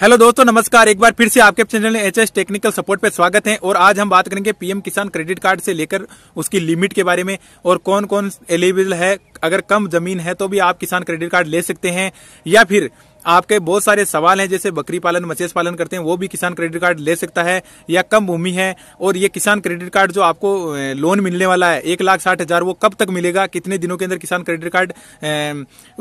hello दोस्तों नमस्कार एक बार फिर से आपके चैनल एच टेक्निकल सपोर्ट पे स्वागत है और आज हम बात करेंगे पीएम किसान क्रेडिट कार्ड से लेकर उसकी लिमिट के बारे में और कौन कौन एलिजिबल है अगर कम जमीन है तो भी आप किसान क्रेडिट कार्ड ले सकते हैं या फिर आपके बहुत सारे सवाल हैं जैसे बकरी पालन मछेस पालन करते हैं वो भी किसान क्रेडिट कार्ड ले सकता है या कम भूमि है और ये किसान क्रेडिट कार्ड जो आपको लोन मिलने वाला है एक लाख साठ हजार वो कब तक मिलेगा कितने दिनों के अंदर किसान क्रेडिट कार्ड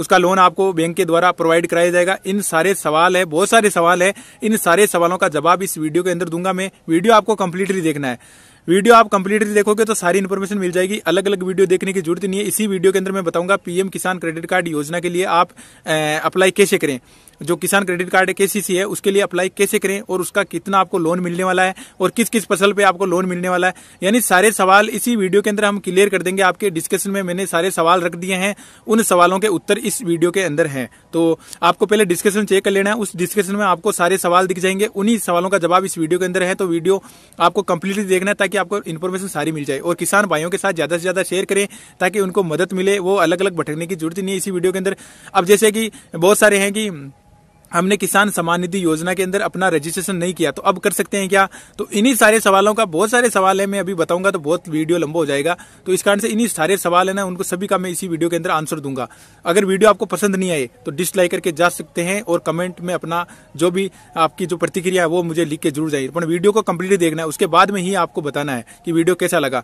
उसका लोन आपको बैंक के द्वारा प्रोवाइड कराया जाएगा इन सारे सवाल है बहुत सारे सवाल है इन सारे सवालों का जवाब इस वीडियो के अंदर दूंगा मैं वीडियो आपको कंप्लीटली देखना है वीडियो आप कंप्लीटली देखोगे तो सारी इन्फॉर्मेशन मिल जाएगी अलग अलग वीडियो देखने की जरूरत नहीं है इसी वीडियो के अंदर मैं बताऊंगा पीएम किसान क्रेडिट कार्ड योजना के लिए आप अप्लाई कैसे करें जो किसान क्रेडिट कार्ड है केसीसी है उसके लिए अप्लाई कैसे करें और उसका कितना आपको लोन मिलने वाला है और किस किस फसल पे आपको लोन मिलने वाला है यानी सारे सवाल इसी वीडियो के अंदर हम क्लियर कर देंगे आपके डिस्कशन में मैंने सारे सवाल रख दिए हैं उन सवालों के उत्तर इस वीडियो के अंदर है तो आपको पहले डिस्कशन चेक कर लेना है उस डिस्कशन में आपको सारे सवाल दिख जाएंगे उन्हीं सवालों का जवाब इस वीडियो के अंदर है तो वीडियो आपको कंप्लीटली देखना है ताकि आपको इन्फॉर्मेशन सारी मिल जाए और किसान भाइयों के साथ ज्यादा से ज्यादा शेयर करें ताकि उनको मदद मिले वो अलग अलग भटकने की जरूरत नहीं है इसी वीडियो के अंदर अब जैसे कि बहुत सारे हैं कि हमने किसान सम्मान निधि योजना के अंदर अपना रजिस्ट्रेशन नहीं किया तो अब कर सकते हैं क्या तो इन्हीं सारे सवालों का बहुत सारे सवाल है मैं अभी बताऊंगा तो बहुत वीडियो लंबा हो जाएगा तो इस कारण से इन्हीं सारे सवाल है ना उनको सभी का मैं इसी वीडियो के अंदर आंसर दूंगा अगर वीडियो आपको पसंद नहीं आए तो डिसलाइक करके जा सकते हैं और कमेंट में अपना जो भी आपकी जो प्रतिक्रिया है वो मुझे लिख के जरूर जाइए पर वीडियो को कम्प्लीटली देखना है उसके बाद में ही आपको बताना है कि वीडियो कैसा लगा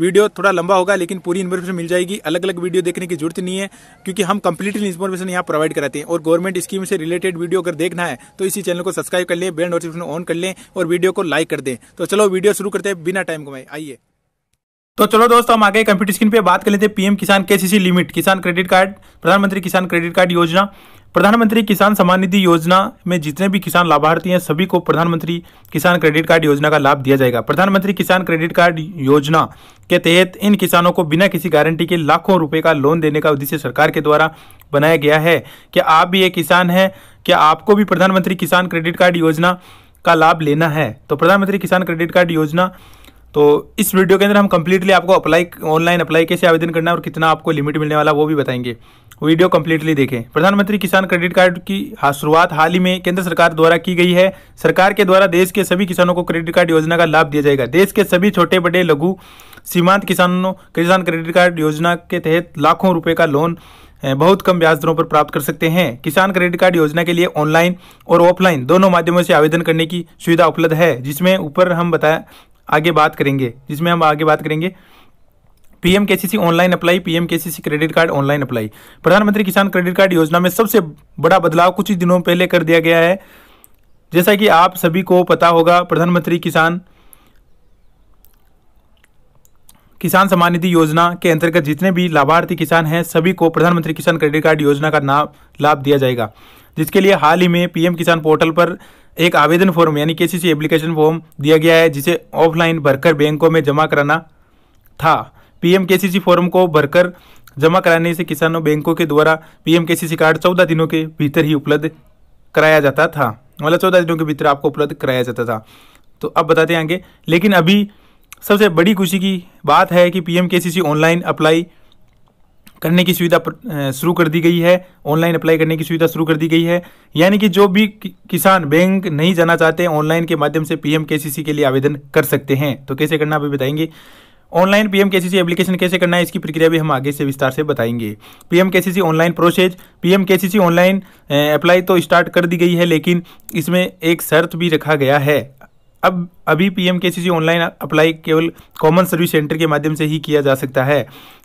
वीडियो थोड़ा लंबा होगा लेकिन पूरी इन्फॉर्मेशन मिल जाएगी अलग अलग वीडियो देखने की जरूरत नहीं है क्योंकि हम कम्प्लीटली इन्फॉर्मेशन यहाँ प्रोवाइड कराते हैं और गवर्नमेंट स्कीम से रिलेटेड वीडियो अगर देखना है तो इसी चैनल को सब्सक्राइब कर लें बेल नोटिफिकेशन ऑन कर लें और वीडियो को लाइक कर दें तो चलो वीडियो शुरू करते हैं बिना टाइम कमाए आइए तो चलो दोस्तों हम आगे कंप्यूटर स्क्रीन पे बात कर लेते हैं पीएम किसान के लिमिट किसान क्रेडिट कार्ड प्रधानमंत्री किसान क्रेडिट कार्ड योजना प्रधानमंत्री किसान सम्मान निधि योजना में जितने भी किसान लाभार्थी हैं सभी को प्रधानमंत्री किसान क्रेडिट कार्ड योजना का लाभ दिया जाएगा प्रधानमंत्री किसान क्रेडिट कार्ड योजना के तहत इन किसानों को बिना किसी गारंटी के लाखों रुपए का लोन देने का उद्देश्य सरकार के द्वारा बनाया गया है क्या आप भी एक किसान हैं क्या आपको भी प्रधानमंत्री किसान क्रेडिट कार्ड योजना का लाभ लेना है तो प्रधानमंत्री किसान क्रेडिट कार्ड योजना तो इस वीडियो के अंदर हम कम्प्लीटली आपको अप्लाई ऑनलाइन अप्लाई कैसे आवेदन करना है और कितना आपको लिमिट मिलने वाला वो भी बताएंगे वीडियो कम्प्लीटली देखें प्रधानमंत्री किसान क्रेडिट कार्ड की हाँ, शुरुआत हाल ही में केंद्र सरकार द्वारा की गई है सरकार के द्वारा देश के सभी किसानों को क्रेडिट कार्ड योजना का लाभ दिया जाएगा देश के सभी छोटे बड़े लघु सीमांत किसानों किसान क्रेडिट कार्ड योजना के तहत लाखों रुपये का लोन बहुत कम ब्याज दरों पर प्राप्त कर सकते हैं किसान क्रेडिट कार्ड योजना के लिए ऑनलाइन और ऑफलाइन दोनों माध्यमों से आवेदन करने की सुविधा उपलब्ध है जिसमें ऊपर हम बताया आगे बात करेंगे जिसमें हम आगे बात करेंगे पीएम के ऑनलाइन अप्लाई पीएम के क्रेडिट कार्ड ऑनलाइन अप्लाई प्रधानमंत्री किसान क्रेडिट कार्ड योजना में सबसे बड़ा बदलाव कुछ ही दिनों पहले कर दिया गया है जैसा कि आप सभी को पता होगा प्रधानमंत्री किसान किसान सम्मान निधि योजना के अंतर्गत जितने भी लाभार्थी किसान हैं सभी को प्रधानमंत्री किसान क्रेडिट कार्ड योजना का नाम लाभ दिया जाएगा जिसके लिए हाल ही में पीएम किसान पोर्टल पर एक आवेदन फॉर्म यानी के सी एप्लीकेशन फॉर्म दिया गया है जिसे ऑफलाइन भरकर बैंकों में जमा कराना था पीएम के फॉर्म को भरकर जमा कराने से किसानों बैंकों के द्वारा पीएम के कार्ड चौदह दिनों के भीतर ही उपलब्ध कराया जाता था मतलब चौदह दिनों के भीतर आपको उपलब्ध कराया जाता था तो अब बताते हैं आगे लेकिन अभी सबसे बड़ी खुशी की बात है कि पीएम केसीसी ऑनलाइन अप्लाई करने की सुविधा शुरू कर दी गई है ऑनलाइन अप्लाई करने की सुविधा शुरू कर दी गई है यानी कि जो भी किसान बैंक नहीं जाना चाहते हैं ऑनलाइन के माध्यम से पीएम केसीसी के लिए आवेदन कर सकते हैं तो कैसे करना अभी बताएंगे ऑनलाइन पीएम केसीसी एप्लीकेशन कैसे करना है इसकी प्रक्रिया भी हम आगे से विस्तार से बताएंगे PM KCC online process PM KCC online apply तो स्टार्ट कर दी गई है लेकिन इसमें एक शर्त भी रखा गया है अब अभी पीएम केसीसी ऑनलाइन अप्लाई केवल कॉमन सर्विस सेंटर के माध्यम से ही किया जा सकता है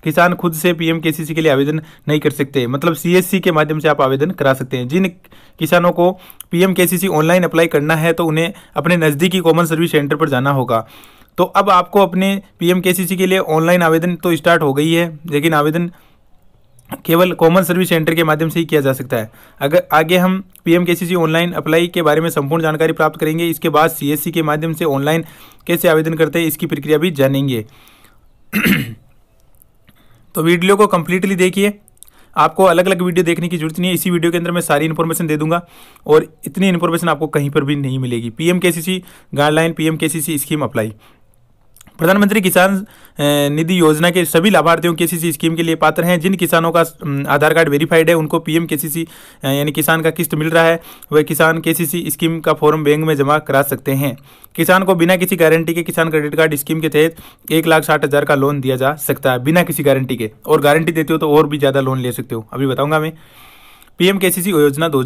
किसान खुद से पीएम केसीसी के लिए आवेदन नहीं कर सकते मतलब सीएससी के माध्यम से आप आवेदन करा सकते हैं जिन किसानों को पीएम केसीसी ऑनलाइन अप्लाई करना है तो उन्हें अपने नज़दीकी कॉमन सर्विस सेंटर पर जाना होगा तो अब आपको अपने पी केसीसी के लिए ऑनलाइन आवेदन तो स्टार्ट हो गई है लेकिन आवेदन केवल कॉमन सर्विस सेंटर के माध्यम से ही किया जा सकता है अगर आगे हम पीएम केसीसी ऑनलाइन अप्लाई के बारे में संपूर्ण जानकारी प्राप्त करेंगे इसके बाद सीएससी के माध्यम से ऑनलाइन कैसे आवेदन करते हैं इसकी प्रक्रिया भी जानेंगे तो वीडियो को कम्प्लीटली देखिए आपको अलग अलग वीडियो देखने की जरूरत नहीं है इसी वीडियो के अंदर मैं सारी इन्फॉर्मेशन दे दूंगा और इतनी इन्फॉर्मेशन आपको कहीं पर भी नहीं मिलेगी PM KCC guideline PM KCC scheme apply प्रधानमंत्री किसान निधि योजना के सभी लाभार्थियों के सी स्कीम के लिए पात्र हैं जिन किसानों का आधार कार्ड वेरीफाइड है उनको पीएम सी यानी किसान का किस्त मिल रहा है वह किसान सी स्कीम का फॉर्म बैंक में जमा करा सकते हैं किसान को बिना किसी गारंटी के किसान क्रेडिट कार्ड स्कीम के तहत एक लाख साठ हज़ार का लोन दिया जा सकता है बिना किसी गारंटी के और गारंटी देते हो तो और भी ज़्यादा लोन ले सकते हो अभी बताऊँगा मैं पी एम योजना दो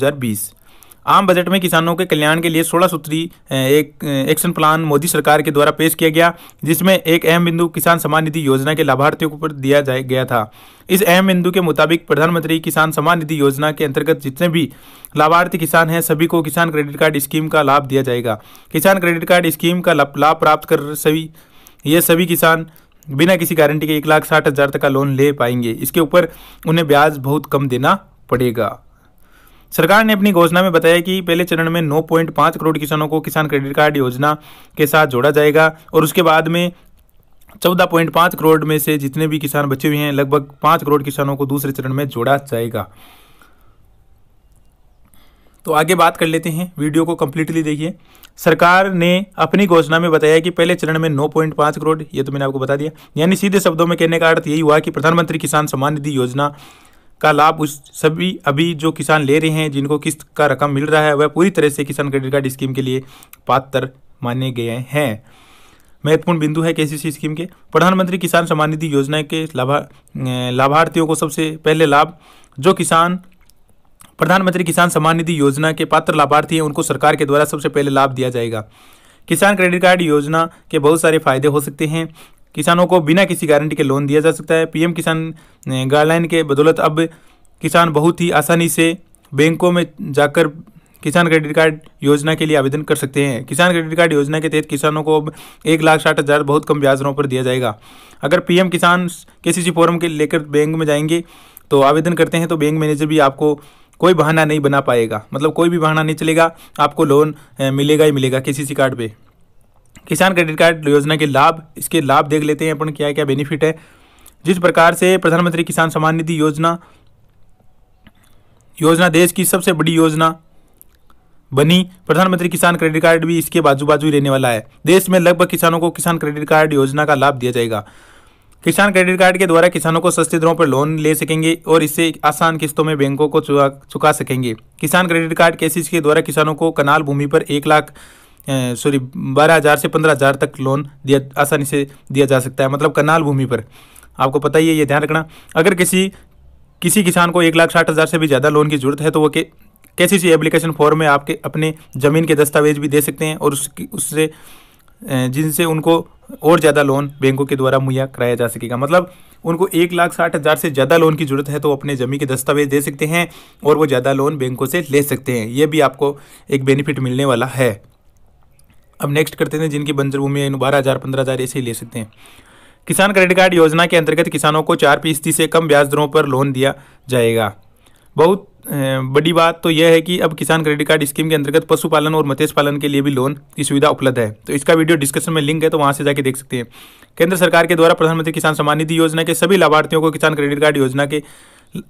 आम बजट में किसानों के कल्याण के लिए सोलह सूत्री एक एक्शन प्लान मोदी सरकार के द्वारा पेश किया गया जिसमें एक अहम बिंदु किसान सम्मान निधि योजना के लाभार्थियों को दिया जाया गया था इस अहम बिंदु के मुताबिक प्रधानमंत्री किसान सम्मान निधि योजना के अंतर्गत जितने भी लाभार्थी किसान हैं सभी को किसान क्रेडिट कार्ड स्कीम का लाभ दिया जाएगा किसान क्रेडिट कार्ड स्कीम का लाभ प्राप्त कर सभी ये सभी किसान बिना किसी गारंटी के एक लाख साठ हज़ार तक का लोन ले पाएंगे इसके ऊपर उन्हें ब्याज बहुत कम देना पड़ेगा सरकार ने अपनी घोषणा में बताया कि पहले चरण में 9.5 करोड़ किसानों को किसान क्रेडिट कार्ड योजना के साथ जोड़ा जाएगा और उसके बाद में चौदह पॉइंट करोड़ में से जितने भी किसान बचे हुए हैं लगभग पाँच करोड़ किसानों को दूसरे चरण में जोड़ा जाएगा तो आगे बात कर लेते हैं वीडियो को कम्प्लीटली देखिए सरकार ने अपनी घोषणा में बताया कि पहले चरण में 9.5 करोड़ ये तो मैंने आपको बता दिया यानी सीधे शब्दों में कहने का अर्थ यही हुआ कि प्रधानमंत्री किसान सम्मान निधि योजना का लाभ उस सभी अभी जो किसान ले रहे हैं जिनको किस्त का रकम मिल रहा है वह पूरी तरह से किसान क्रेडिट कार्ड स्कीम के लिए पात्र माने गए हैं महत्वपूर्ण बिंदु है के स्कीम के प्रधानमंत्री किसान सम्मान निधि योजना के लाभा अं, लाभार्थियों को सबसे पहले लाभ जो किसान प्रधानमंत्री किसान सम्मान निधि योजना के पात्र लाभार्थी हैं उनको सरकार के द्वारा सबसे पहले लाभ दिया जाएगा किसान क्रेडिट कार्ड योजना के बहुत सारे फायदे हो सकते हैं किसानों को बिना किसी गारंटी के लोन दिया जा सकता है पीएम किसान गाइडलाइन के बदौलत अब किसान बहुत ही आसानी से बैंकों में जाकर किसान क्रेडिट कार्ड योजना के लिए आवेदन कर सकते हैं किसान क्रेडिट कार्ड योजना के तहत किसानों को अब एक लाख साठ हज़ार बहुत कम ब्याज दरों पर दिया जाएगा अगर पीएम किसान के सी फॉर्म के लेकर बैंक में जाएंगे तो आवेदन करते हैं तो बैंक मैनेजर भी आपको कोई बहाना नहीं बना पाएगा मतलब कोई भी बहाना नहीं चलेगा आपको लोन मिलेगा ही मिलेगा के कार्ड पर किसान क्रेडिट कार्ड योजना के लाभ इसके लाभ देख लेते हैं अपन क्या क्या बेनिफिट है जिस प्रकार से प्रधानमंत्री किसान सम्मान निधि योजना योजना देश की सबसे बड़ी योजना बनी प्रधानमंत्री किसान क्रेडिट कार्ड भी इसके बाजू बाजू ही रहने वाला है देश में लगभग किसानों को किसान क्रेडिट कार्ड योजना का लाभ दिया जाएगा किसान क्रेडिट कार्ड के द्वारा किसानों को सस्ते दरों पर लोन ले सकेंगे और इससे आसान किस्तों में बैंकों को चुका सकेंगे किसान क्रेडिट कार्ड केसीस के द्वारा किसानों को कनाल भूमि पर एक लाख सॉरी बारह हज़ार से पंद्रह हज़ार तक लोन दिया आसानी से दिया जा सकता है मतलब कनाल भूमि पर आपको पता ही है ये ध्यान रखना अगर किसी किसी किसान को एक लाख साठ हज़ार से भी ज़्यादा लोन की जरूरत है तो वो के कैसी सी एप्लीकेशन फॉर्म में आपके अपने ज़मीन के दस्तावेज भी दे सकते हैं और उसकी उससे जिनसे उनको और ज़्यादा लोन बैंकों के द्वारा मुहैया कराया जा सकेगा मतलब उनको एक लाख साठ हज़ार से ज़्यादा लोन की ज़रूरत है तो अपने ज़मीन के दस्तावेज दे सकते हैं और वो ज़्यादा लोन बैंकों से ले सकते हैं ये भी आपको एक बेनिफिट मिलने वाला है अब नेक्स्ट करते हैं जिनकी बंजर भूमि बारह हज़ार पंद्रह हज़ार ऐसे ही ले सकते हैं किसान क्रेडिट कार्ड योजना के अंतर्गत किसानों को चार फीसदी से कम ब्याज दरों पर लोन दिया जाएगा बहुत बड़ी बात तो यह है कि अब किसान क्रेडिट कार्ड स्कीम के अंतर्गत पशुपालन और मत्स्य पालन के लिए भी लोन की सुविधा उपलब्ध है तो इसका वीडियो डिस्क्रिप्शन में लिंक है तो वहां से जाके देख सकते हैं केंद्र सरकार के द्वारा प्रधानमंत्री किसान सम्मान निधि योजना के सभी लाभार्थियों को किसान क्रेडिट कार्ड योजना के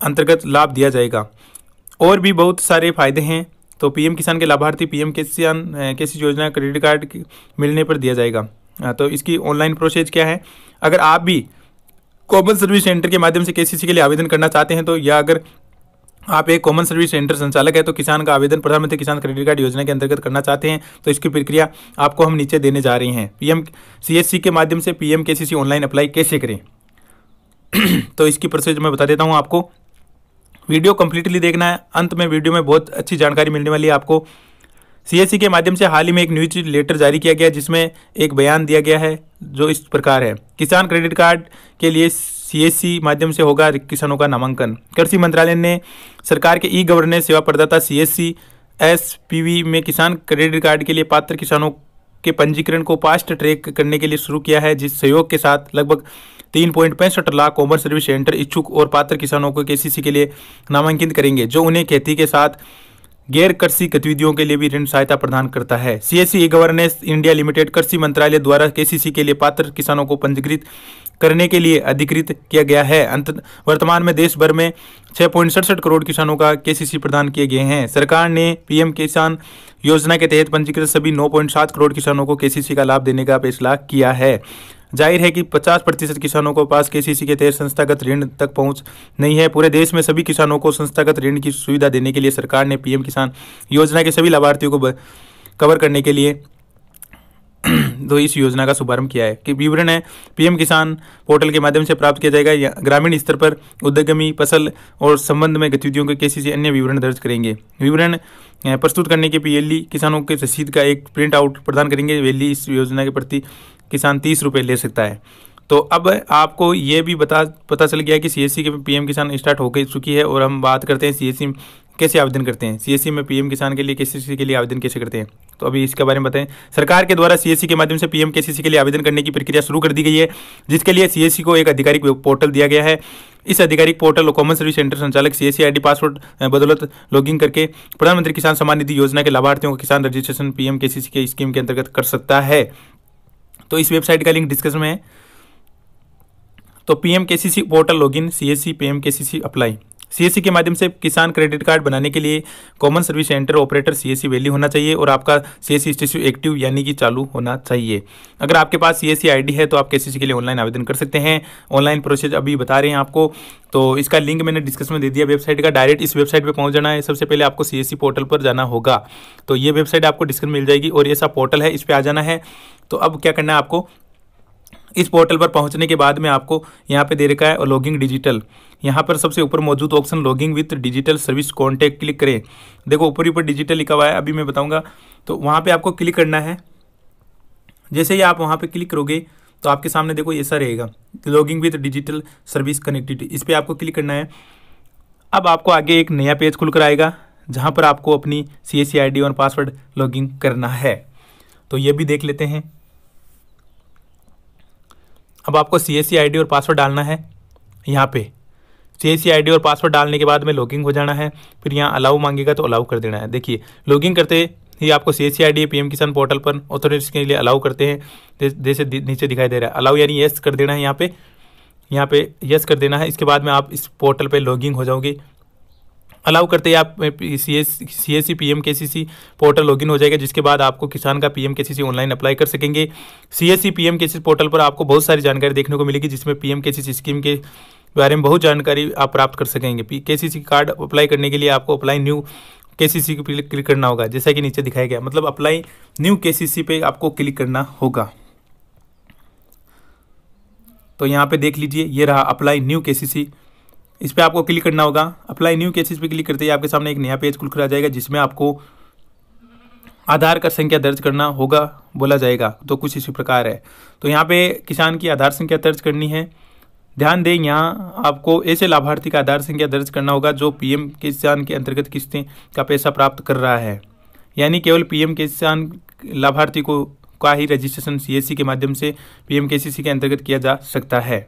अंतर्गत लाभ दिया जाएगा और भी बहुत सारे फायदे हैं तो पीएम किसान के लाभार्थी पीएम किसान किस योजना क्रेडिट कार्ड मिलने पर दिया जाएगा तो इसकी ऑनलाइन प्रोसेस क्या है अगर आप भी कॉमन सर्विस सेंटर के माध्यम से केसीसी के लिए आवेदन करना चाहते हैं तो या अगर आप एक कॉमन सर्विस सेंटर संचालक है तो किसान का आवेदन प्रधानमंत्री किसान क्रेडिट कार्ड योजना के अंतर्गत करना चाहते हैं तो इसकी प्रक्रिया आपको हम नीचे देने जा रहे हैं पीएम सीएससी के माध्यम से पीएम केसीसी ऑनलाइन अप्लाई कैसे करें तो इसकी प्रोसेस मैं बता देता हूँ आपको वीडियो कम्प्लीटली देखना है अंत में वीडियो में बहुत अच्छी जानकारी मिलने वाली है आपको सी e के माध्यम से हाल ही में एक न्यूज लेटर जारी किया गया जिसमें एक बयान दिया गया है जो इस प्रकार है किसान क्रेडिट कार्ड के लिए सी e माध्यम से होगा किसानों का नामांकन कृषि मंत्रालय ने सरकार के ई गवर्नेंस सेवा प्रदाता सी एस e, में किसान क्रेडिट कार्ड के लिए पात्र किसानों के पंजीकरण को फास्ट ट्रैक करने के लिए शुरू किया है जिस सहयोग के साथ लगभग तीन पॉइंट पैंसठ लाख कॉमर्स सर्विस सेंटर इच्छुक और पात्र किसानों को सी के लिए नामांकित करेंगे जो उन्हें खेती के साथ गैर कृषि गतिविधियों के लिए भी ऋण सहायता प्रदान करता है C S e governance India Limited कृषि मंत्रालय द्वारा केसीसी के लिए पात्र किसानों को पंजीकृत करने के लिए अधिकृत किया गया है अंत वर्तमान में देश भर में छः करोड़ किसानों का केसीसी प्रदान किए गए हैं सरकार ने पीएम किसान योजना के तहत पंजीकृत सभी 9.7 करोड़ किसानों को केसीसी का लाभ देने का फैसला किया है जाहिर है कि 50 प्रतिशत किसानों को पास केसीसी के तहत संस्थागत ऋण तक पहुंच नहीं है पूरे देश में सभी किसानों को संस्थागत ऋण की सुविधा देने के लिए सरकार ने पीएम किसान योजना के सभी लाभार्थियों को कवर करने के लिए तो इस योजना का शुभारंभ किया है कि विवरण है पीएम किसान पोर्टल के माध्यम से प्राप्त किया जाएगा ग्रामीण स्तर पर उद्यमी फसल और संबंध में गतिविधियों के केसीसी अन्य विवरण दर्ज करेंगे विवरण प्रस्तुत करने के पीएलई किसानों के रसीद का एक प्रिंट आउट प्रदान करेंगे वेली इस योजना के प्रति किसान तीस रुपये ले सकता है तो अब आपको ये भी बता पता चल गया कि सीएससी के पीएम किसान स्टार्ट हो चुकी है और हम बात करते हैं सीएससी कैसे आवेदन करते हैं सीएससी में पीएम किसान के लिए किस के लिए आवेदन कैसे करते हैं तो अभी इसके बारे में बताएं सरकार के द्वारा सीएससी e के माध्यम से पीएम के के लिए आवेदन करने की प्रक्रिया शुरू कर दी गई है जिसके लिए सीएससी e को एक आधिकारिक पोर्टल दिया गया है इस आधिकारिक पोर्टल और कॉमन सर्विस सेंटर संचालक सी एस पासवर्ड बदौलत लॉगिन करके प्रधानमंत्री किसान सम्मान निधि योजना के लाभार्थियों को किसान रजिस्ट्रेशन पीएम के के स्कीम के अंतर्गत कर सकता है तो इस वेबसाइट का लिंक डिस्कशन में है तो PM KCC portal login CSC PM KCC apply CSC के माध्यम से किसान क्रेडिट कार्ड बनाने के लिए common service centre operator CSC वैली होना चाहिए और आपका सीएससी स्टेचू एक्टिव यानी कि चालू होना चाहिए अगर आपके पास सीएससी आईडी है तो आप केसीसी के लिए ऑनलाइन आवेदन कर सकते हैं ऑनलाइन प्रोसेस अभी बता रहे हैं आपको तो इसका लिंक मैंने डिस्क्रिप्शन में दे दिया वेबसाइट का डायरेक्ट इस वेबसाइट पर पहुंच जाना है सबसे पहले आपको सी पोर्टल पर जाना होगा तो ये वेबसाइट आपको डिस्क्रिप्शन मिल जाएगी और ऐसा पोर्टल है इस पर आ जाना है तो अब क्या करना है आपको इस पोर्टल पर पहुंचने के बाद में आपको यहाँ पे दे रखा है लॉगिंग डिजिटल यहाँ पर सबसे ऊपर मौजूद option logging with digital service contact click करें देखो ऊपर ऊपर डिजिटल लिखा हुआ है अभी मैं बताऊँगा तो वहाँ पर आपको क्लिक करना है जैसे ही आप वहाँ पर क्लिक करोगे तो आपके सामने देखो ऐसा रहेगा logging with digital service connectivity इस पर आपको क्लिक करना है अब आपको आगे एक नया पेज खुल कर आएगा जहाँ पर आपको अपनी सी एस आई डी और पासवर्ड लॉगिंग करना है तो ये भी देख लेते हैं अब आपको सी एस आई डी और पासवर्ड डालना है यहाँ पे सी आईडी और पासवर्ड डालने के बाद में लॉगिंग हो जाना है फिर यहाँ अलाउ मांगेगा तो अलाउ कर देना है देखिए लॉगिंग करते ही आपको C S I D P M किसान पोर्टल पर ऑथोरिटीज के लिए अलाउ करते हैं जैसे नीचे दिखाई दे रहा है अलाउ यानी येस कर देना है यहाँ पे यहाँ पे यस कर देना है इसके बाद में आप इस पोर्टल पर लॉगिंग हो जाओगे अलाउ करते ही आप C S C S C P M K C सी पोर्टल लॉगिन हो जाएगा जिसके बाद आपको किसान का पी एम के सी सी ऑनलाइन अप्लाई कर सकेंगे C S C P M K C portal पर आपको बहुत सारी जानकारी देखने को मिलेगी जिसमें पी एम के सी सी स्कीम के बारे में बहुत जानकारी आप प्राप्त कर सकेंगे के सी कार्ड अप्लाई करने के लिए आपको अप्लाई न्यू के सी सी क्लिक करना होगा जैसा कि नीचे दिखाया गया मतलब अप्लाई न्यू के सी सी पे आपको क्लिक करना होगा तो यहाँ पे देख लीजिए ये रहा अप्लाई न्यू के सी सी इस पर आपको क्लिक करना होगा अप्लाई न्यू के सी पे क्लिक करते ही आपके सामने एक नया पेज खुल आ जाएगा जिसमें आपको आधार का संख्या दर्ज करना होगा बोला जाएगा तो कुछ इसी प्रकार है तो यहाँ पे किसान की आधार संख्या दर्ज करनी है ध्यान दें यहाँ आपको ऐसे लाभार्थी का आधार संख्या दर्ज करना होगा जो पीएम किसान के अंतर्गत किस्तें का पैसा प्राप्त कर रहा है यानी केवल पीएम किसान लाभार्थी को का ही रजिस्ट्रेशन सीएससी के माध्यम से पीएम केसीसी के अंतर्गत किया जा सकता है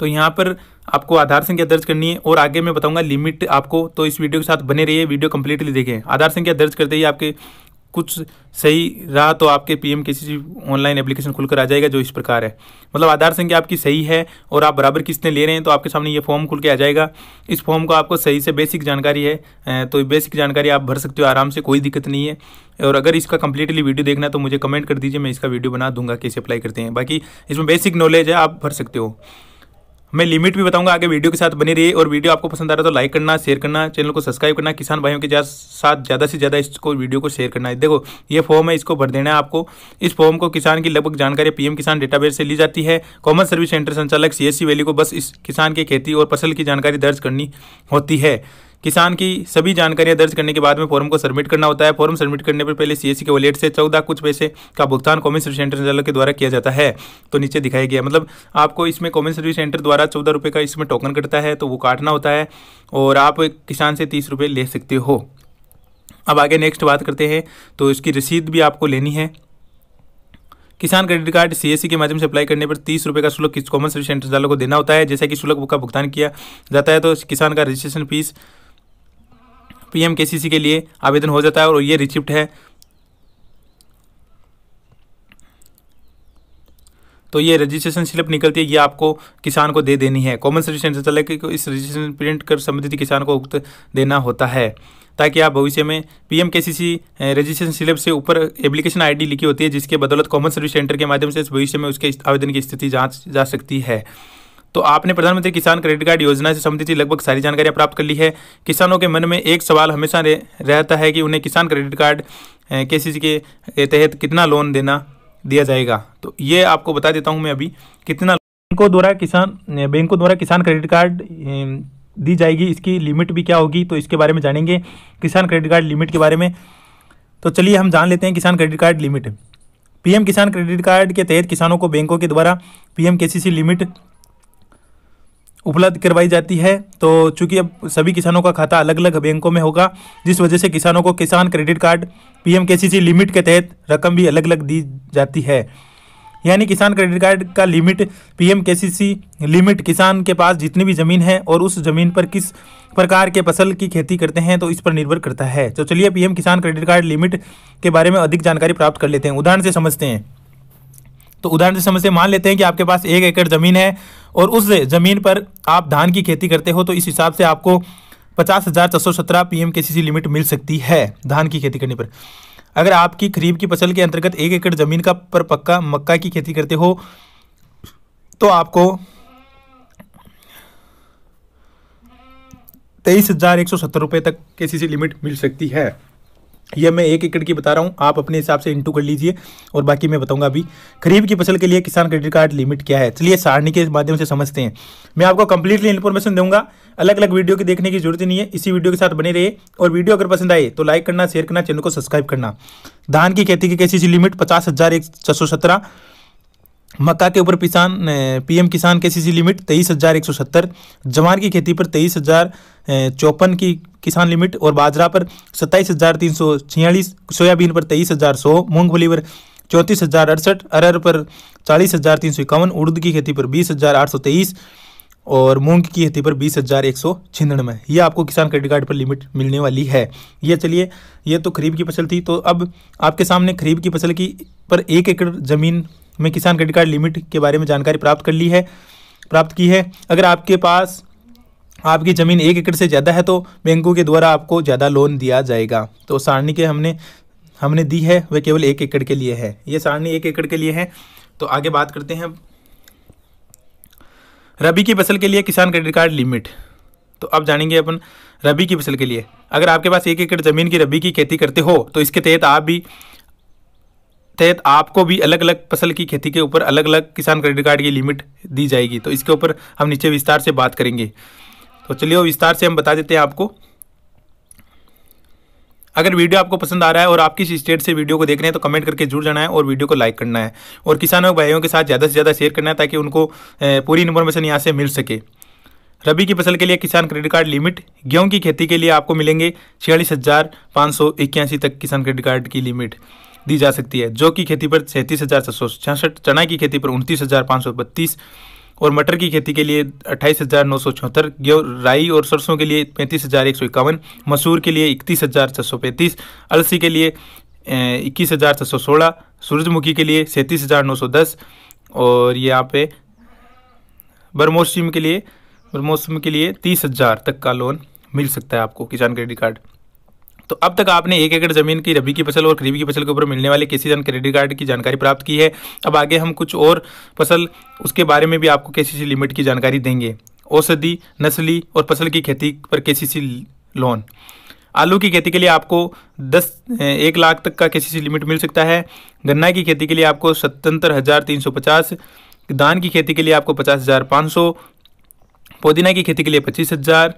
तो यहाँ पर आपको आधार संख्या दर्ज करनी है और आगे मैं बताऊंगा लिमिट आपको तो इस वीडियो के साथ बने रहिए वीडियो कंप्लीटली देखें आधार संख्या दर्ज करते ही आपके कुछ सही रहा तो आपके पीएम केसीसी ऑनलाइन एप्लीकेशन खुलकर आ जाएगा जो इस प्रकार है मतलब आधार संख्या आपकी सही है और आप बराबर किसने ले रहे हैं तो आपके सामने ये फॉर्म खुल के आ जाएगा इस फॉर्म को आपको सही से बेसिक जानकारी है तो बेसिक जानकारी आप भर सकते हो आराम से कोई दिक्कत नहीं है और अगर इसका कंप्लीटली वीडियो देखना है तो मुझे कमेंट कर दीजिए मैं इसका वीडियो बना दूंगा कैसे अप्लाई करते हैं बाकी इसमें बेसिक नॉलेज है आप भर सकते हो मैं लिमिट भी बताऊंगा आगे वीडियो के साथ बनी रही और वीडियो आपको पसंद आ रहा है तो लाइक करना शेयर करना चैनल को सब्सक्राइब करना किसान भाइयों के साथ ज़्यादा से ज़्यादा इसको वीडियो को शेयर करना है देखो ये फॉर्म है इसको भर देना है आपको इस फॉर्म को किसान की लगभग जानकारी पीएम किसान डेटाबेस से ली जाती है कॉमन सर्विस सेंटर संचालक सीएससी वैली को बस इस किसान की खेती और फसल की जानकारी दर्ज करनी होती है किसान की सभी जानकारियां दर्ज करने के बाद में फॉर्म को सबमिट करना होता है फॉर्म सबमिट करने पर पहले सीएससी e के वॉलेट से चौदह कुछ पैसे का भुगतान कॉमन सर्विस सेंटर के द्वारा किया जाता है तो नीचे दिखाया गया मतलब आपको इसमें कॉमन सर्विस सेंटर द्वारा चौदह रुपये का इसमें टोकन कटता है तो वो काटना होता है और आप किसान से तीस रुपये ले सकते हो अब आगे नेक्स्ट बात करते हैं तो इसकी रसीद भी आपको लेनी है किसान क्रेडिट कार्ड सीएससी e के माध्यम से अप्लाई करने पर तीस रुपये का शुल्क किस कॉमन सर्विस सेंटर वालों को देना होता है जैसा कि शुल्क का भुगतान किया जाता है तो किसान का रजिस्ट्रेशन फीस पीएम केसीसी के लिए आवेदन हो जाता है और ये रिसिप्ट है तो ये रजिस्ट्रेशन स्लिप निकलती है ये आपको किसान को दे देनी है कॉमन सर्विस सेंटर चला कि इस रजिस्ट्रेशन प्रिंट कर संबंधित किसान को उक्त देना होता है ताकि आप भविष्य में पी एम के सी सी रजिस्ट्रेशन स्लिप से ऊपर एप्लीकेशन आईडी लिखी होती है जिसके बदौलत कॉमन सर्विस सेंटर के माध्यम से भविष्य में उसके आवेदन की स्थिति जांच जा सकती है तो आपने प्रधानमंत्री किसान क्रेडिट कार्ड योजना से संबंधित लगभग सारी जानकारियां प्राप्त कर ली है किसानों के मन में एक सवाल हमेशा रहता है कि उन्हें किसान क्रेडिट कार्ड के के तहत कितना लोन देना दिया जाएगा तो ये आपको बता देता हूँ मैं अभी कितना बैंकों द्वारा किसान बैंकों द्वारा किसान क्रेडिट कार्ड दी जाएगी इसकी लिमिट भी क्या होगी तो इसके बारे में जानेंगे किसान क्रेडिट कार्ड लिमिट के बारे में तो चलिए हम जान लेते हैं किसान क्रेडिट कार्ड लिमिट पीएम किसान क्रेडिट कार्ड के तहत किसानों को बैंकों के द्वारा पीएम केसीसी लिमिट उपलब्ध करवाई जाती है तो चूंकि अब सभी किसानों का खाता अलग अलग बैंकों में होगा जिस वजह से किसानों को किसान credit card PM KCC limit के तहत रकम भी अलग अलग दी जाती है यानी किसान क्रेडिट कार्ड का लिमिट पीएम केसीसी लिमिट किसान के पास जितनी भी ज़मीन है और उस ज़मीन पर किस प्रकार के फसल की खेती करते हैं तो इस पर निर्भर करता है तो चलिए पीएम किसान क्रेडिट कार्ड लिमिट के बारे में अधिक जानकारी प्राप्त कर लेते हैं उदाहरण से समझते हैं तो उदाहरण से समझते मान लेते हैं कि आपके पास एक एकड़ ज़मीन है और उस ज़मीन पर आप धान की खेती करते हो तो इस हिसाब से आपको पचास हज़ार छह सौ सत्रह पी एम के सी सी लिमिट मिल सकती है धान की खेती करने पर अगर आपकी खरीफ की फसल के अंतर्गत एक एकड़ ज़मीन का पर पक्का मक्का की खेती करते हो तो आपको तेईस हज़ार एक सौ सत्तर रुपये तक के सी सी लिमिट मिल सकती है यह मैं एक एकड़ की बता रहा हूँ आप अपने हिसाब से इंटू कर लीजिए और बाकी मैं बताऊंगा अभी खरीफ की फसल के लिए किसान क्रेडिट कार्ड लिमिट क्या है चलिए सारणी के माध्यम से समझते हैं मैं आपको कंप्लीटली इन्फॉर्मेशन दूंगा अलग अलग वीडियो के देखने की जरूरत नहीं है इसी वीडियो के साथ बने रहिए और वीडियो अगर पसंद आए तो लाइक करना शेयर करना चैनल को सब्सक्राइब करना धान की खेती की कैसी लिमिट पचास हज़ार सौ सत्रह मक्का के ऊपर किसान पीएम किसान के सी लिमिट तेईस हज़ार एक सौ सत्तर जवान की खेती पर तेईस हज़ार चौपन की किसान लिमिट और बाजरा पर सत्ताईस हज़ार तीन सौ छियालीस सोयाबीन पर तेईस हज़ार सौ मूंगफली पर चौंतीस हज़ार अड़सठ अरहर पर चालीस हज़ार तीन सौ इक्यावन उड़द की खेती पर बीस हज़ार आठ सौ तेईस और मूंग की खेती पर बीस हज़ार एक सौ छियानवे ये आपको किसान क्रेडिट कार्ड पर लिमिट मिलने वाली है यह चलिए ये तो खरीफ की फसल थी तो अब आपके सामने खरीफ की फसल की पर एक एकड़ ज़मीन में किसान क्रेडिट कार्ड लिमिट के बारे में जानकारी प्राप्त कर ली है प्राप्त की है अगर आपके पास आपकी ज़मीन एक एकड़ से ज़्यादा है तो बैंकों के द्वारा आपको ज़्यादा लोन दिया जाएगा तो सारणी के हमने हमने दी है वह केवल एक एकड़ के लिए है ये सारणी एक एकड़ के लिए है तो आगे बात करते हैं रबी की फसल के लिए किसान क्रेडिट कार्ड लिमिट तो अब जानेंगे अपन रबी की फसल के लिए अगर आपके पास एक एकड़ ज़मीन की रबी की खेती करते हो तो इसके तहत आप भी तहत आपको भी अलग अलग फसल की खेती के ऊपर अलग अलग किसान क्रेडिट कार्ड की लिमिट दी जाएगी तो इसके ऊपर हम नीचे विस्तार से बात करेंगे तो चलिए विस्तार से हम बता देते हैं आपको अगर वीडियो आपको पसंद आ रहा है और आप किस स्टेट से वीडियो को देख रहे हैं तो कमेंट करके जरूर जाना है और वीडियो को लाइक करना है और किसानों भाइयों के साथ ज़्यादा से ज़्यादा शेयर करना है ताकि उनको पूरी इन्फॉर्मेशन यहाँ से मिल सके रबी की फसल के लिए किसान क्रेडिट कार्ड लिमिट गेहूं की खेती के लिए आपको मिलेंगे छियालीस हज़ार सौ इक्यासी तक किसान क्रेडिट कार्ड की लिमिट दी जा सकती है जो की खेती पर सैंतीस हज़ार सौ छियासठ चना की खेती पर उनतीस हज़ार सौ बत्तीस और मटर की खेती के लिए अट्ठाईस हज़ार नौ सौ चौहत्तर राई और सरसों के लिए पैंतीस हज़ार एक सौ इक्यावन मसूर के लिए इकतीस हज़ार छः सौ पैंतीस अलसी के लिए इक्कीस हज़ार छः सौ सोलह सूरजमुखी के लिए सैंतीस हज़ार नौ सौ दस और यहाँ पे बरमोसम के लिए बरमोसम के लिए तीस हज़ार तक का लोन मिल सकता है आपको किसान क्रेडिट कार्ड तो अब तक आपने एक एकड़ जमीन की रबी की फसल और खरीफ की फसल के ऊपर मिलने वाले केसी क्रेडिट कार्ड की जानकारी प्राप्त की है अब आगे हम कुछ और फसल उसके बारे में भी आपको केसीसी लिमिट की जानकारी देंगे औषधि नस्ली और फसल की खेती पर केसीसी लोन आलू की खेती के लिए आपको दस एक लाख तक का केसीसी लिमिट मिल सकता है गन्ना की खेती के लिए आपको सतहत्तर हज़ार तीन सौ पचास धान की खेती के लिए आपको पचास हज़ार पाँच सौ पुदीना की खेती के लिए पच्चीस हज़ार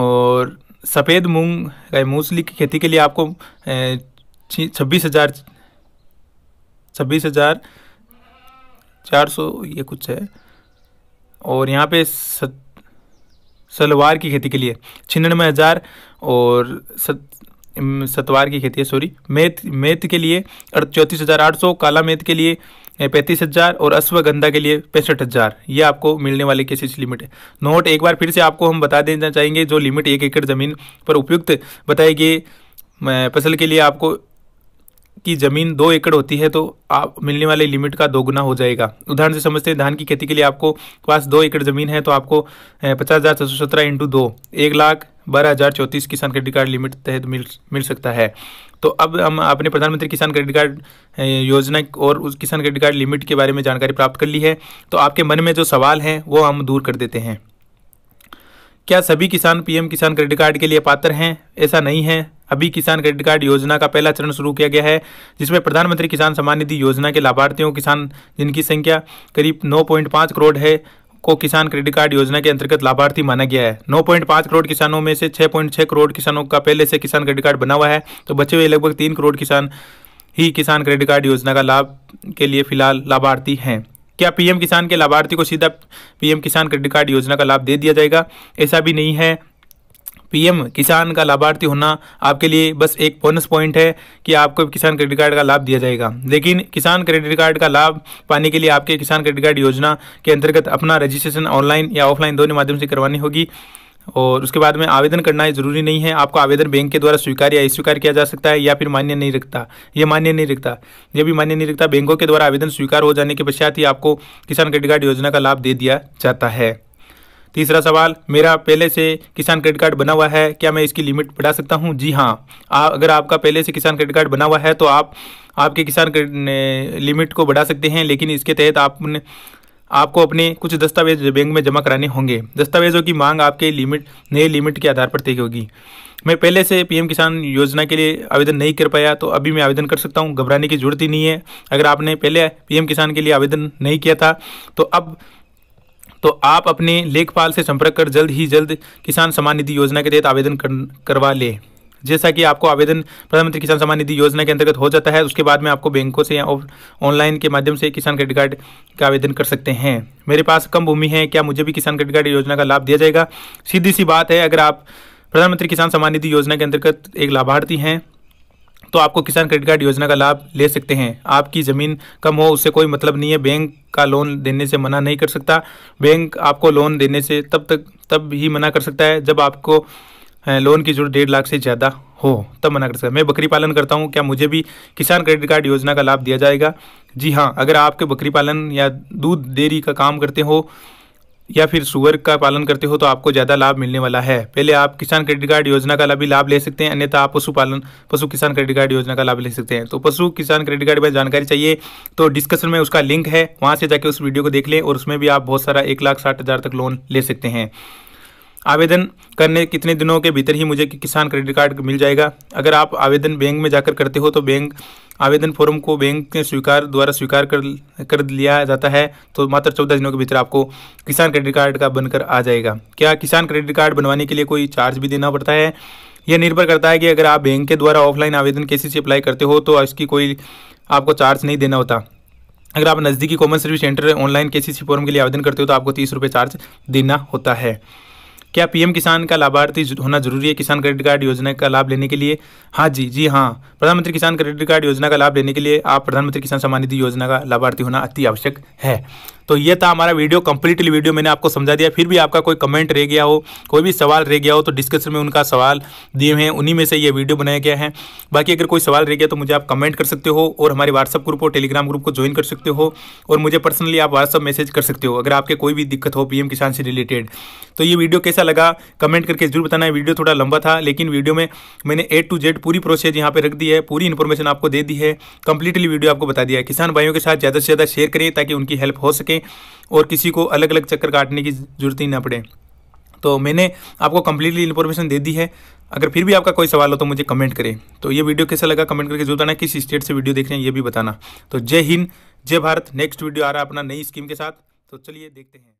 और सफ़ेद मूंग मूसली की खेती के लिए आपको छब्बीस हज़ार छब्बीस हज़ार चार सौ ये कुछ है और यहाँ पे सत, सलवार की खेती के लिए छिन्नवे हज़ार और सत, सतवार की खेती है सॉरी मेथ मेथ के लिए चौंतीस हज़ार आठ सौ काला मेथ के लिए पैंतीस हज़ार और अश्वगंधा के लिए पैंसठ हज़ार ये आपको मिलने वाली केसेस लिमिट है नोट एक बार फिर से आपको हम बता देना चाहेंगे जो लिमिट एक एकड़ ज़मीन पर उपयुक्त बताई गई फसल के लिए आपको की ज़मीन दो एकड़ होती है तो आप मिलने वाले लिमिट का दोगुना हो जाएगा उदाहरण से समझते हैं धान की खेती के लिए आपको पास दो एकड़ ज़मीन है तो आपको पचास हज़ार छः सौ सत्रह इंटू दो एक लाख बारह हज़ार चौंतीस किसान क्रेडिट कार्ड लिमिट तहत मिल मिल सकता है तो अब हम अपने प्रधानमंत्री किसान क्रेडिट कार्ड योजना और उस किसान क्रेडिट कार्ड लिमिट के बारे में जानकारी प्राप्त कर ली है तो आपके मन में जो सवाल हैं वो हम दूर कर देते हैं क्या सभी किसान पीएम किसान क्रेडिट कार्ड के लिए पात्र हैं ऐसा नहीं है अभी किसान क्रेडिट कार्ड योजना का पहला चरण शुरू किया गया है जिसमें प्रधानमंत्री किसान सम्मान निधि योजना के लाभार्थियों किसान जिनकी संख्या करीब 9.5 करोड़ है को किसान क्रेडिट कार्ड योजना के अंतर्गत लाभार्थी माना गया है 9.5 करोड़ किसानों में से 6.6 करोड़ किसानों का पहले से किसान क्रेडिट कार्ड बना हुआ है तो बचे हुए लगभग तीन करोड़ किसान ही किसान क्रेडिट कार्ड योजना का लाभ के लिए फिलहाल लाभार्थी हैं क्या पीएम किसान के लाभार्थी को सीधा पीएम किसान क्रेडिट कार्ड योजना का लाभ दे दिया जाएगा ऐसा भी नहीं है पीएम किसान का लाभार्थी होना आपके लिए बस एक बोनस पॉइंट है कि आपको किसान क्रेडिट कार्ड का लाभ दिया जाएगा लेकिन किसान क्रेडिट कार्ड का लाभ पाने के लिए आपके किसान क्रेडिट कार्ड योजना के अंतर्गत अपना रजिस्ट्रेशन ऑनलाइन या ऑफलाइन दोनों माध्यम से करवानी होगी और उसके बाद में आवेदन करना ज़रूरी नहीं है आपको आवेदन बैंक के द्वारा स्वीकार या अस्वीकार किया जा सकता है या फिर मान्य नहीं रखता ये मान्य नहीं रखता ये भी मान्य नहीं रखता बैंकों के द्वारा आवेदन स्वीकार हो जाने के पश्चात ही आपको किसान क्रेडिट कार्ड योजना का लाभ दे दिया जाता है तीसरा सवाल मेरा पहले से किसान क्रेडिट कार्ड बना हुआ है क्या मैं इसकी लिमिट बढ़ा सकता हूँ जी हाँ आ, अगर आपका पहले से किसान क्रेडिट कार्ड बना हुआ है तो आप आपके किसान लिमिट को बढ़ा सकते हैं लेकिन इसके तहत आपने आपको अपने कुछ दस्तावेज बैंक में जमा कराने होंगे दस्तावेजों की मांग आपके लिमिट नए लिमिट के आधार पर तय होगी मैं पहले से पीएम किसान योजना के लिए आवेदन नहीं कर पाया तो अभी मैं आवेदन कर सकता हूँ घबराने की जरूरत ही नहीं है अगर आपने पहले पीएम किसान के लिए आवेदन नहीं किया था तो अब तो आप अपने लेखपाल से संपर्क कर जल्द ही जल्द किसान सम्मान निधि योजना के तहत आवेदन कर, करवा लें जैसा कि आपको आवेदन प्रधानमंत्री किसान सम्मान निधि योजना के अंतर्गत हो जाता है उसके बाद में आपको बैंकों से या ऑनलाइन के माध्यम से किसान क्रेडिट कार्ड का आवेदन कर सकते हैं मेरे पास कम भूमि है क्या मुझे भी किसान क्रेडिट कार्ड योजना का लाभ दिया जाएगा सीधी सी बात है अगर आप प्रधानमंत्री किसान सम्मान निधि योजना के अंतर्गत एक लाभार्थी हैं तो आपको किसान क्रेडिट कार्ड योजना का लाभ ले सकते हैं आपकी ज़मीन कम हो उससे कोई मतलब नहीं है बैंक का लोन देने से मना नहीं कर सकता बैंक आपको लोन देने से तब तक तब ही मना कर सकता है जब आपको लोन की जरूरत डेढ़ लाख से ज़्यादा हो तब मना कर सकते मैं बकरी पालन करता हूँ क्या मुझे भी किसान क्रेडिट कार्ड योजना का लाभ दिया जाएगा जी हाँ अगर आपके बकरी पालन या दूध डेयरी का काम करते हो या फिर सुअर का पालन करते हो तो आपको ज़्यादा लाभ मिलने वाला है पहले आप किसान क्रेडिट कार्ड योजना का भी लाभ ले सकते हैं अन्यथा आप पशु पालन पशु किसान क्रेडिट कार्ड योजना का लाभ ले सकते हैं तो पशु किसान क्रेडिट कार्ड पर जानकारी चाहिए तो डिस्कशन में उसका लिंक है वहाँ से जाके उस वीडियो को देख लें और उसमें भी आप बहुत सारा एक लाख साठ हज़ार तक लोन ले सकते हैं आवेदन करने कितने दिनों के भीतर ही मुझे किसान क्रेडिट कार्ड मिल जाएगा अगर आप आवेदन बैंक में जाकर करते हो तो बैंक आवेदन फॉर्म को बैंक के स्वीकार द्वारा स्वीकार कर कर लिया जाता है तो मात्र चौदह दिनों के भीतर आपको किसान क्रेडिट कार्ड का बनकर आ जाएगा क्या किसान क्रेडिट कार्ड बनवाने के लिए कोई चार्ज भी देना पड़ता है यह निर्भर करता है कि अगर आप बैंक के द्वारा ऑफलाइन आवेदन के सी अप्लाई करते हो तो इसकी कोई आपको चार्ज नहीं देना होता अगर आप नज़दीकी कॉमन सर्विस सेंटर ऑनलाइन के सी फॉर्म के लिए आवेदन करते हो तो आपको तीस रुपये चार्ज देना होता है क्या पीएम किसान का लाभार्थी होना जरूरी है किसान क्रेडिट कार्ड योजना का लाभ लेने के लिए हाँ जी जी हाँ प्रधानमंत्री किसान क्रेडिट कार्ड योजना का लाभ लेने के लिए आप प्रधानमंत्री किसान सम्मान निधि योजना का लाभार्थी होना अति आवश्यक है तो ये था हमारा वीडियो कंप्लीटली वीडियो मैंने आपको समझा दिया फिर भी आपका कोई कमेंट रह गया हो कोई भी सवाल रह गया हो तो डिस्क्रिप्शन में उनका सवाल दिए हैं उन्हीं में से ये वीडियो बनाया गया है बाकी अगर कोई सवाल रह गया तो मुझे आप कमेंट कर सकते हो और हमारे व्हाट्सअप ग्रुप और टेलीग्राम ग्रुप को ज्वाइन कर सकते हो और मुझे पर्सनली आप व्हाट्सअप मैसेज कर सकते हो अगर आपके कोई भी दिक्कत हो पीएम किसान से रिलेटेड तो ये वीडियो कैसा लगा कमेंट करके जरूर बताना है वीडियो थोड़ा लंबा था लेकिन वीडियो में मैंने ए टू जेड पूरी प्रोसेस यहाँ पर रख दी है पूरी इन्फॉर्मेशन आपको दे दी है कंप्लीटली वीडियो आपको बता दिया है किसान भाइयों के साथ ज़्यादा से ज़्यादा शेयर करें ताकि उनकी हेल्प हो सके सके और किसी को अलग अलग चक्कर काटने की जरूरत ही ना पड़े तो मैंने आपको कम्प्लीटली इन्फॉर्मेशन दे दी है अगर फिर भी आपका कोई सवाल हो तो मुझे कमेंट करें तो ये वीडियो कैसा लगा कमेंट करके जो बताना किस स्टेट से वीडियो देख रहे हैं ये भी बताना तो जय हिंद जय भारत नेक्स्ट वीडियो आ रहा है अपना नई स्कीम के साथ तो चलिए देखते हैं